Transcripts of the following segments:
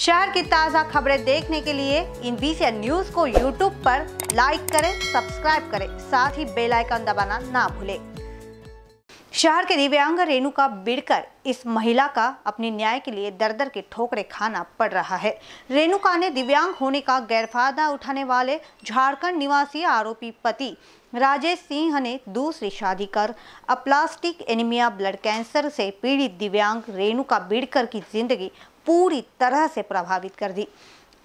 शहर की ताज़ा खबरें देखने के लिए इन बीसी न्यूज को यूट्यूब पर लाइक करें सब्सक्राइब करें साथ ही बेल आइकन दबाना ना भूलें शहर के दिव्यांग रेणुका बिड़कर इस महिला का अपने न्याय के लिए दर दर के ठोकरे खाना पड़ रहा है रेणुका ने दिव्यांग होने का गैरफायदा उठाने वाले झारखंड निवासी आरोपी पति राजेश सिंह ने दूसरी शादी कर अप्लास्टिक एनीमिया ब्लड कैंसर से पीड़ित दिव्यांग रेणुका बिड़कर की जिंदगी पूरी तरह से प्रभावित कर दी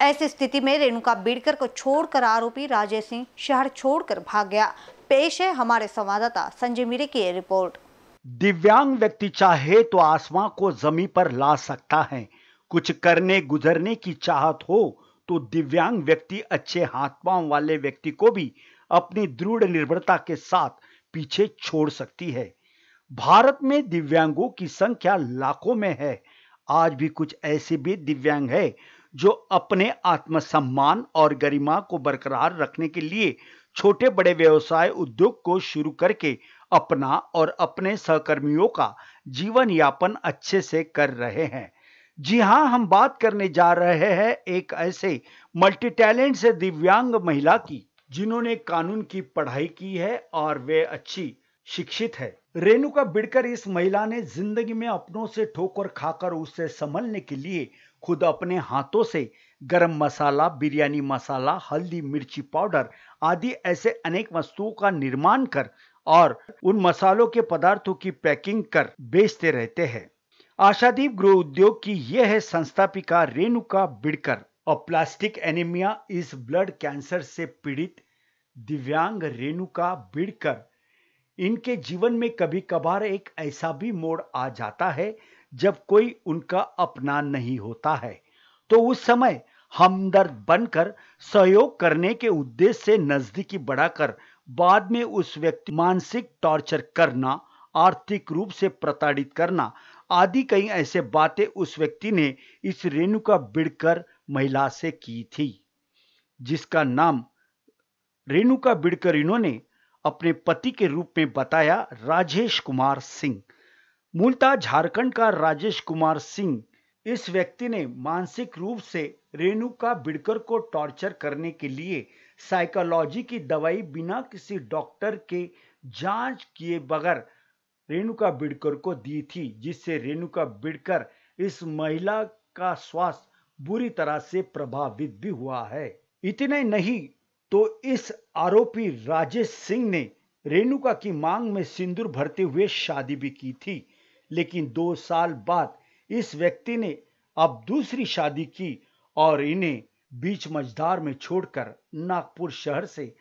ऐसी स्थिति में रेणुका बीड़कर को छोड़कर आरोपी राजेश सिंह शहर छोड़कर भाग गया पेश है हमारे संवाददाता संजय मीरे की रिपोर्ट दिव्यांग व्यक्ति चाहे तो आसमां को जमी पर ला सकता है कुछ करने गुजरने की चाहत हो तो दिव्यांग व्यक्ति अच्छे हाथ पांव वाले व्यक्ति को भी अपनी दृढ़ निर्भरता के साथ पीछे छोड़ सकती है भारत में दिव्यांगों की संख्या लाखों में है आज भी कुछ ऐसे भी दिव्यांग है जो अपने आत्मसम्मान और गरिमा को बरकरार रखने के लिए छोटे बड़े व्यवसाय उद्योग को शुरू करके अपना और अपने सहकर्मियों का जीवन यापन अच्छे से कर रहे हैं जी हाँ हम बात करने जा रहे हैं एक ऐसे मल्टी टैलेंट से दिव्यांग महिला की जिन्होंने कानून की पढ़ाई की है और वे अच्छी शिक्षित है रेणुका बिड़कर इस महिला ने जिंदगी में अपनों से ठोकर खाकर उससे संभलने के लिए खुद अपने हाथों से गरम मसाला बिरयानी मसाला हल्दी मिर्ची पाउडर आदि ऐसे अनेक वस्तुओं का निर्माण कर और उन मसालों के पदार्थों की पैकिंग कर बेचते रहते हैं आशादीप गृह उद्योग की यह है संस्थापिका रेणुका बिड़कर और प्लास्टिक एनीमिया इस ब्लड कैंसर से पीड़ित दिव्यांग रेणुका बिड़कर इनके जीवन में कभी कभार एक ऐसा भी मोड़ आ जाता है जब कोई उनका अपना नहीं होता है तो उस समय हमदर्द बनकर सहयोग करने के उद्देश्य से नजदीकी बढ़ाकर बाद में उस व्यक्ति मानसिक टॉर्चर करना आर्थिक रूप से प्रताड़ित करना आदि कई ऐसे बातें उस व्यक्ति ने इस रेणुका बिड़कर महिला से की थी जिसका नाम रेणुका बिड़कर इन्होंने अपने पति के रूप में बताया राजेश कुमार सिंह मूलतः झारखंड का राजेश कुमार सिंह इस व्यक्ति ने मानसिक रूप से रेणुका बिड़कर को टॉर्चर करने के लिए साइकोलॉजी की दवाई बिना किसी डॉक्टर के जांच किए बगैर रेणुका बिड़कर को दी थी जिससे रेणुका बिड़कर इस महिला का स्वास्थ्य बुरी तरह से प्रभावित भी हुआ है इतने नहीं तो इस आरोपी राजेश सिंह ने रेणुका की मांग में सिंदूर भरते हुए शादी भी की थी लेकिन दो साल बाद इस व्यक्ति ने अब दूसरी शादी की और इन्हें बीच मझदार में छोड़कर नागपुर शहर से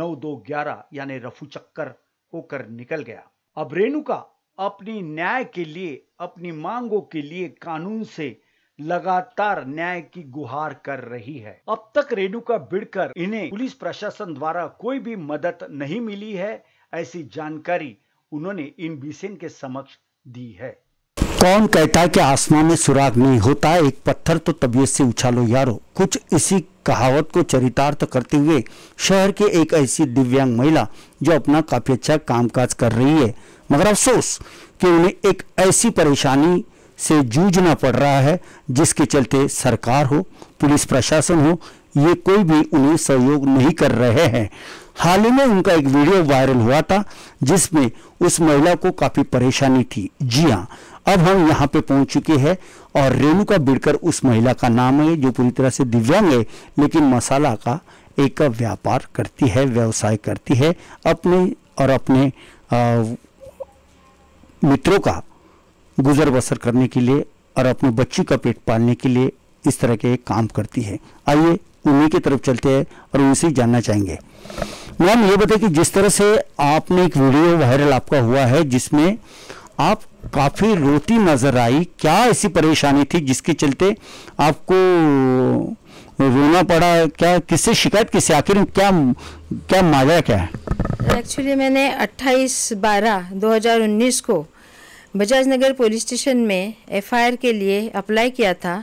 नौ दो ग्यारह यानी रफू चक्कर होकर निकल गया अब रेणुका अपनी न्याय के लिए अपनी मांगों के लिए कानून से लगातार न्याय की गुहार कर रही है अब तक रेणुका बिड़कर इन्हें पुलिस प्रशासन द्वारा कोई भी मदद नहीं मिली है ऐसी जानकारी उन्होंने इन बीसेन के समक्ष दी है कौन कहता है कि आसमान में सुराग नहीं होता एक पत्थर तो तबीयत से उछालो यारो कुछ इसी कहावत को चरितार्थ करते हुए शहर के एक ऐसी दिव्यांग महिला जो अपना काफ़ी अच्छा कामकाज कर रही है मगर अफसोस कि उन्हें एक ऐसी परेशानी से जूझना पड़ रहा है जिसके चलते सरकार हो पुलिस प्रशासन हो ये कोई भी उन्हें सहयोग नहीं कर रहे हैं हाल ही में उनका एक वीडियो वायरल हुआ था जिसमें उस महिला को काफ़ी परेशानी थी जी हाँ अब हम यहाँ पे पहुंच चुके हैं और रेणुका बिड़कर उस महिला का नाम है जो पूरी तरह से दिव्यांग है लेकिन मसाला का एक व्यापार करती है व्यवसाय करती है अपने और अपने आ, मित्रों का गुजर बसर करने के लिए और अपने बच्ची का पेट पालने के लिए इस तरह के काम करती है आइए उन्हीं की तरफ चलते हैं और उनसे जानना चाहेंगे मैम ये बताइए कि जिस तरह से आपने एक वीडियो वायरल आपका हुआ है जिसमें आप काफ़ी रोती नजर आई क्या ऐसी परेशानी थी जिसके चलते आपको रोना पड़ा क्या किससे शिकायत किससे आखिर क्या क्या माजरा क्या है एक्चुअली मैंने 28 बारह 2019 को बजाज नगर पुलिस स्टेशन में एफआईआर के लिए अप्लाई किया था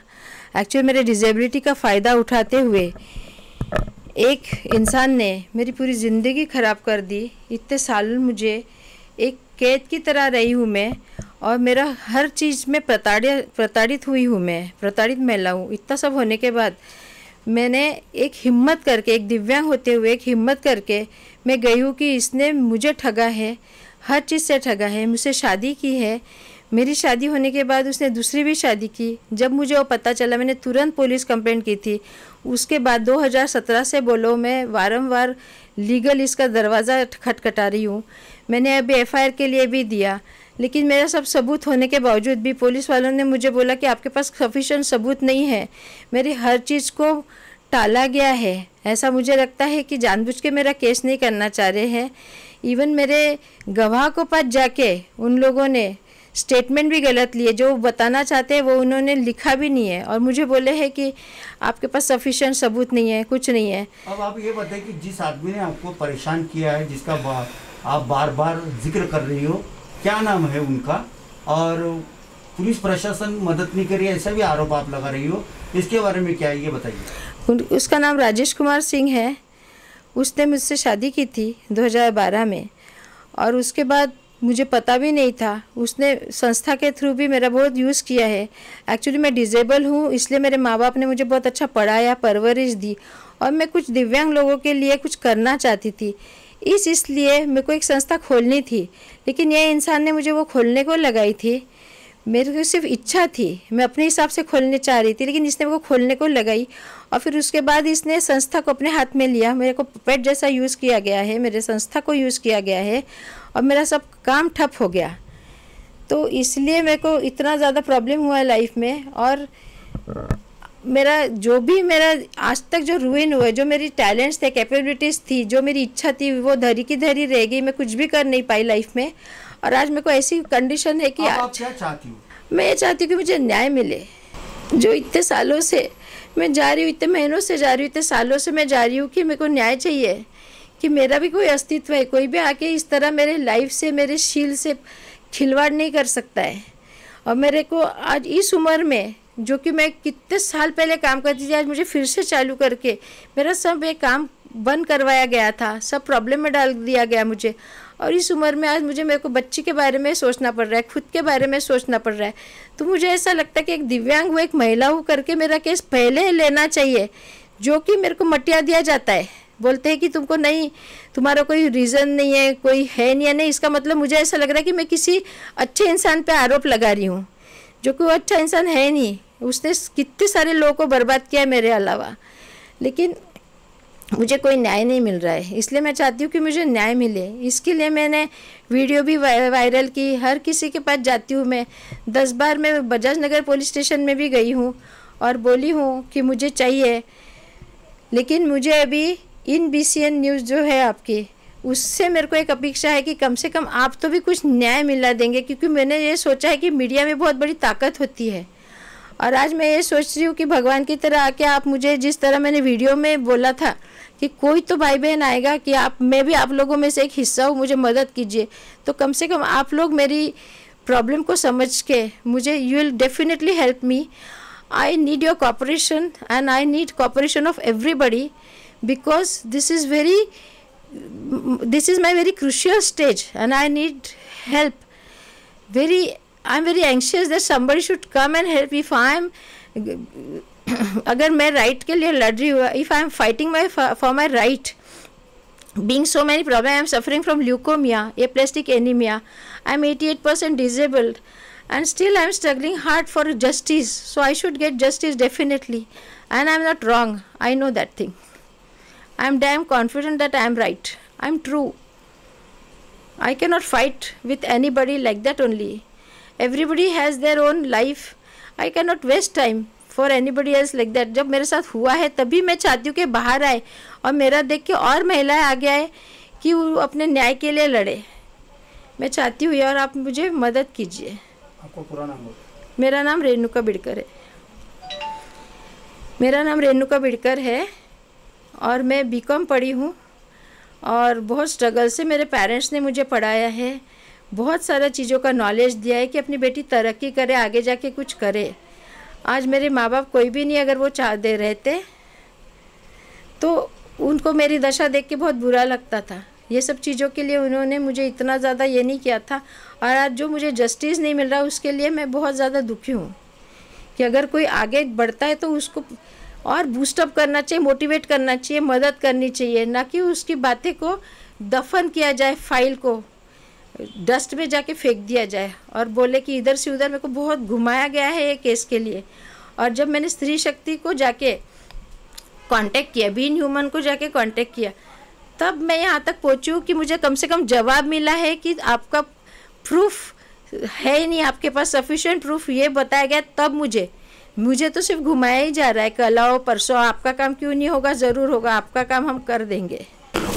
एक्चुअली मेरे डिजेबिलिटी का फ़ायदा उठाते हुए एक इंसान ने मेरी पूरी ज़िंदगी ख़राब कर दी इतने साल मुझे एक कैद की तरह रही हूँ मैं और मेरा हर चीज़ में प्रताड़ित प्रताड़ित हुई हूँ मैं प्रताड़ित महिला हूँ इतना सब होने के बाद मैंने एक हिम्मत करके एक दिव्यांग होते हुए एक हिम्मत करके मैं गई हूँ कि इसने मुझे ठगा है हर चीज़ से ठगा है मुझसे शादी की है मेरी शादी होने के बाद उसने दूसरी भी शादी की जब मुझे वो पता चला मैंने तुरंत पुलिस कंप्लेंट की थी उसके बाद 2017 से बोलो मैं वारंवार लीगल इसका दरवाज़ा खटखटा रही हूँ मैंने अभी एफआईआर के लिए भी दिया लेकिन मेरा सब सबूत होने के बावजूद भी पुलिस वालों ने मुझे बोला कि आपके पास सफिशेंट सबूत नहीं है मेरी हर चीज़ को टाला गया है ऐसा मुझे लगता है कि जानबूझ के मेरा केस नहीं करना चाह रहे हैं इवन मेरे गवाह को पास जाके उन लोगों ने स्टेटमेंट भी गलत लिए जो बताना चाहते हैं वो उन्होंने लिखा भी नहीं है और मुझे बोले हैं कि आपके पास सफिशेंट सबूत नहीं है कुछ नहीं है अब आप ये बताइए कि जिस आदमी ने आपको परेशान किया है जिसका बा, आप बार बार जिक्र कर रही हो क्या नाम है उनका और पुलिस प्रशासन मदद नहीं करी ऐसा भी आरोप आप लगा रही हो इसके बारे में क्या है ये बताइए उसका नाम राजेश कुमार सिंह है उसने मुझसे शादी की थी 2012 में और उसके बाद मुझे पता भी नहीं था उसने संस्था के थ्रू भी मेरा बहुत यूज़ किया है एक्चुअली मैं डिजेबल हूँ इसलिए मेरे माँ बाप ने मुझे बहुत अच्छा पढ़ाया परवरिश दी और मैं कुछ दिव्यांग लोगों के लिए कुछ करना चाहती थी इस इसलिए मेरे को एक संस्था खोलनी थी लेकिन यह इंसान ने मुझे वो खोलने को लगाई थी मेरे को सिर्फ इच्छा थी मैं अपने हिसाब से खोलने चाह रही थी लेकिन इसने मेरे को खोलने को लगाई और फिर उसके बाद इसने संस्था को अपने हाथ में लिया मेरे को पेट जैसा यूज़ किया गया है मेरे संस्था को यूज़ किया गया है और मेरा सब काम ठप हो गया तो इसलिए मेरे को इतना ज़्यादा प्रॉब्लम हुआ है लाइफ में और मेरा जो भी मेरा आज तक जो रुइन हुआ जो मेरी टैलेंट्स थे कैपेबिलिटीज़ थी जो मेरी इच्छा थी वो धरी की धरी रह गई मैं कुछ भी कर नहीं पाई लाइफ में और आज मेरे को ऐसी कंडीशन है कि आप क्या चाहती मैं ये चाहती हूँ कि मुझे न्याय मिले जो इतने सालों से मैं जा रही हूँ इतने महीनों से जा रही हूँ इतने सालों से मैं जा रही हूँ कि मेरे को न्याय चाहिए कि मेरा भी कोई अस्तित्व है कोई भी आके इस तरह मेरे लाइफ से मेरे शील से खिलवाड़ नहीं कर सकता है और मेरे को आज इस उम्र में जो कि मैं कितने साल पहले काम करती थी आज मुझे फिर से चालू करके मेरा सब एक काम बंद करवाया गया था सब प्रॉब्लम में डाल दिया गया मुझे और इस उम्र में आज मुझे मेरे को बच्चे के बारे में सोचना पड़ रहा है खुद के बारे में सोचना पड़ रहा है तो मुझे ऐसा लगता है कि एक दिव्यांग हुआ एक महिला हो करके मेरा केस पहले लेना चाहिए जो कि मेरे को मटिया दिया जाता है बोलते हैं कि तुमको नहीं तुम्हारा कोई रीज़न नहीं है कोई है नहीं या नहीं इसका मतलब मुझे ऐसा लग रहा है कि मैं किसी अच्छे इंसान पर आरोप लगा रही हूँ जो कि वो अच्छा इंसान है नहीं उसने कितने सारे लोगों को बर्बाद किया है मेरे अलावा लेकिन मुझे कोई न्याय नहीं मिल रहा है इसलिए मैं चाहती हूँ कि मुझे न्याय मिले इसके लिए मैंने वीडियो भी वायरल की हर किसी के पास जाती हूँ मैं दस बार मैं बजाज नगर पुलिस स्टेशन में भी गई हूँ और बोली हूँ कि मुझे चाहिए लेकिन मुझे अभी इन बी न्यूज़ जो है आपकी उससे मेरे को एक अपेक्षा है कि कम से कम आप तो भी कुछ न्याय मिला देंगे क्योंकि मैंने ये सोचा है कि मीडिया में बहुत बड़ी ताकत होती है और आज मैं ये सोच रही हूँ कि भगवान की तरह आके आप मुझे जिस तरह मैंने वीडियो में बोला था कि कोई तो भाई बहन आएगा कि आप मैं भी आप लोगों में से एक हिस्सा हूँ मुझे मदद कीजिए तो कम से कम आप लोग मेरी प्रॉब्लम को समझ के मुझे you will definitely help me I need your cooperation and I need cooperation of everybody because this is very this is my very crucial stage and I need help very I'm very anxious that somebody should come and help me. If I'm, मैं right right के लिए लड़ if I'm fighting am fighting my for being so many problems i am suffering from leukemia plastic anemia i am 88% disabled and still i am struggling hard for justice so i should get justice definitely and i am not wrong i know that thing i am damn confident that i am right i am true i cannot fight with anybody like that only everybody has their own life I can not waste time for anybody else like that जब मेरे साथ हुआ है तभी मैं चाहती हूँ कि बाहर आए और मेरा देख के और महिलाएं आगे आए कि वो अपने न्याय के लिए लड़े मैं चाहती yaar aap आप मुझे मदद कीजिए pura naam bolo मेरा नाम रेणुका बिड़कर है मेरा नाम रेणुका बिड़कर है और मैं बीकॉम पढ़ी हूँ और बहुत स्ट्रगल से मेरे पेरेंट्स ने मुझे पढ़ाया है बहुत सारा चीज़ों का नॉलेज दिया है कि अपनी बेटी तरक्की करे आगे जाके कुछ करे आज मेरे माँ बाप कोई भी नहीं अगर वो चाह दे रहते तो उनको मेरी दशा देख के बहुत बुरा लगता था ये सब चीज़ों के लिए उन्होंने मुझे इतना ज़्यादा ये नहीं किया था और आज जो मुझे जस्टिस नहीं मिल रहा उसके लिए मैं बहुत ज़्यादा दुखी हूँ कि अगर कोई आगे बढ़ता है तो उसको और बूस्टअप करना चाहिए मोटिवेट करना चाहिए मदद करनी चाहिए ना कि उसकी बातें को दफन किया जाए फाइल को डस्ट में जाके फेंक दिया जाए और बोले कि इधर से उधर मेरे को बहुत घुमाया गया है ये केस के लिए और जब मैंने स्त्री शक्ति को जाके कांटेक्ट किया बीन ह्यूमन को जाके कांटेक्ट किया तब मैं यहाँ तक पहुँचूँ कि मुझे कम से कम जवाब मिला है कि आपका प्रूफ है ही नहीं आपके पास सफिशेंट प्रूफ ये बताया गया तब मुझे मुझे तो सिर्फ घुमाया ही जा रहा है कल आओ परसों आपका काम क्यों नहीं होगा ज़रूर होगा आपका काम हम कर देंगे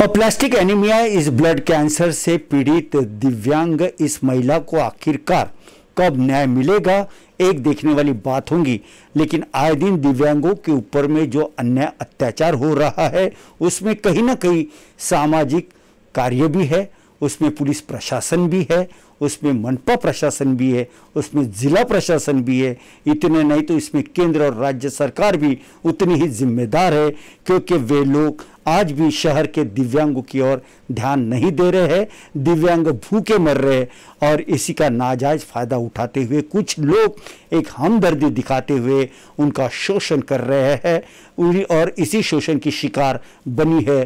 और प्लास्टिक एनीमिया इस ब्लड कैंसर से पीड़ित दिव्यांग इस महिला को आखिरकार कब न्याय मिलेगा एक देखने वाली बात होगी लेकिन आए दिन दिव्यांगों के ऊपर में जो अन्याय अत्याचार हो रहा है उसमें कहीं ना कहीं सामाजिक कार्य भी है उसमें पुलिस प्रशासन भी है उसमें मनपा प्रशासन भी है उसमें ज़िला प्रशासन भी है इतने नहीं तो इसमें केंद्र और राज्य सरकार भी उतनी ही जिम्मेदार है क्योंकि वे लोग आज भी शहर के दिव्यांगों की ओर ध्यान नहीं दे रहे हैं दिव्यांग भूखे मर रहे हैं और इसी का नाजायज़ फ़ायदा उठाते हुए कुछ लोग एक हमदर्दी दिखाते हुए उनका शोषण कर रहे हैं और इसी शोषण की शिकार बनी है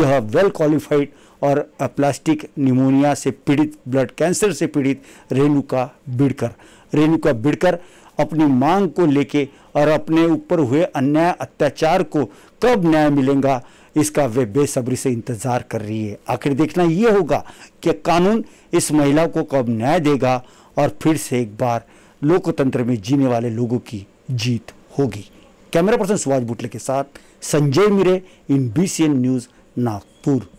यह वेल क्वालिफाइड और प्लास्टिक निमोनिया से पीड़ित ब्लड कैंसर से पीड़ित रेणुका बिड़कर रेणुका बिड़कर अपनी मांग को लेके और अपने ऊपर हुए अन्याय अत्याचार को कब न्याय मिलेगा इसका वे बेसब्री से इंतज़ार कर रही है आखिर देखना ये होगा कि कानून इस महिला को कब न्याय देगा और फिर से एक बार लोकतंत्र में जीने वाले लोगों की जीत होगी कैमरा पर्सन सुभाष बुटले के साथ Sanjay Mire in B news Nagpur